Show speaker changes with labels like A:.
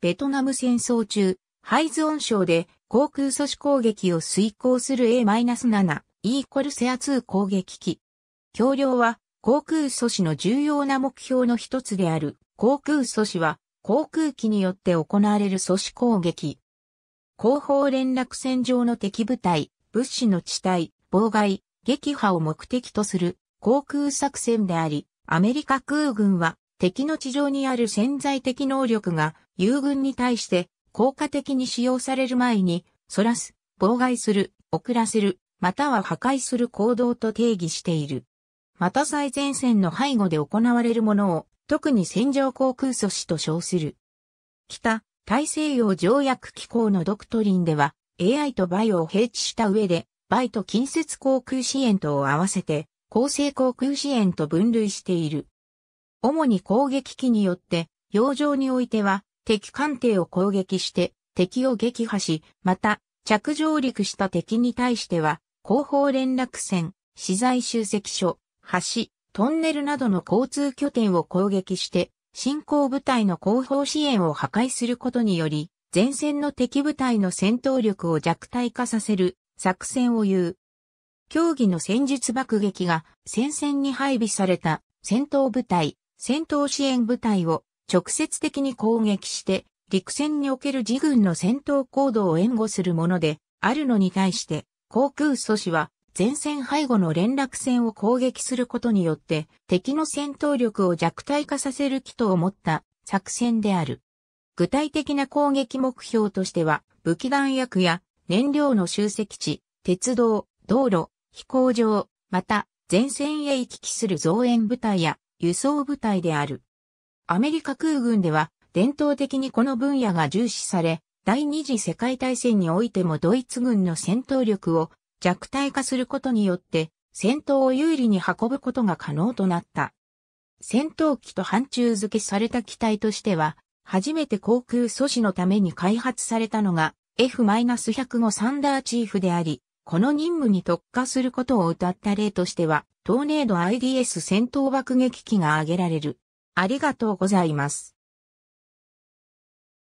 A: ベトナム戦争中、ハイズオン省で航空阻止攻撃を遂行する A-7E コルセア2攻撃機。橋梁は航空阻止の重要な目標の一つである航空阻止は航空機によって行われる阻止攻撃。後方連絡線上の敵部隊、物資の地帯、妨害、撃破を目的とする航空作戦であり、アメリカ空軍は敵の地上にある潜在的能力が友軍に対して効果的に使用される前に、そらす、妨害する、遅らせる、または破壊する行動と定義している。また最前線の背後で行われるものを、特に戦場航空阻止と称する。北、大西洋条約機構のドクトリンでは、AI とバイオを併置した上で、バイと近接航空支援とを合わせて、構成航空支援と分類している。主に攻撃機によって、洋上においては、敵艦艇を攻撃して敵を撃破し、また着上陸した敵に対しては後方連絡船、資材集積所、橋、トンネルなどの交通拠点を攻撃して進行部隊の後方支援を破壊することにより、前線の敵部隊の戦闘力を弱体化させる作戦を言う。競技の戦術爆撃が戦線に配備された戦闘部隊、戦闘支援部隊を直接的に攻撃して、陸戦における自軍の戦闘行動を援護するもので、あるのに対して、航空阻止は、前線背後の連絡線を攻撃することによって、敵の戦闘力を弱体化させる機と思った作戦である。具体的な攻撃目標としては、武器弾薬や燃料の集積地、鉄道、道路、飛行場、また前線へ行き来する増援部隊や輸送部隊である。アメリカ空軍では伝統的にこの分野が重視され、第二次世界大戦においてもドイツ軍の戦闘力を弱体化することによって戦闘を有利に運ぶことが可能となった。戦闘機と反中付けされた機体としては、初めて航空阻止のために開発されたのが F-105 サンダーチーフであり、この任務に特化することを謳った例としては、トーネード IDS 戦闘爆撃機が挙げられる。ありがとうございます。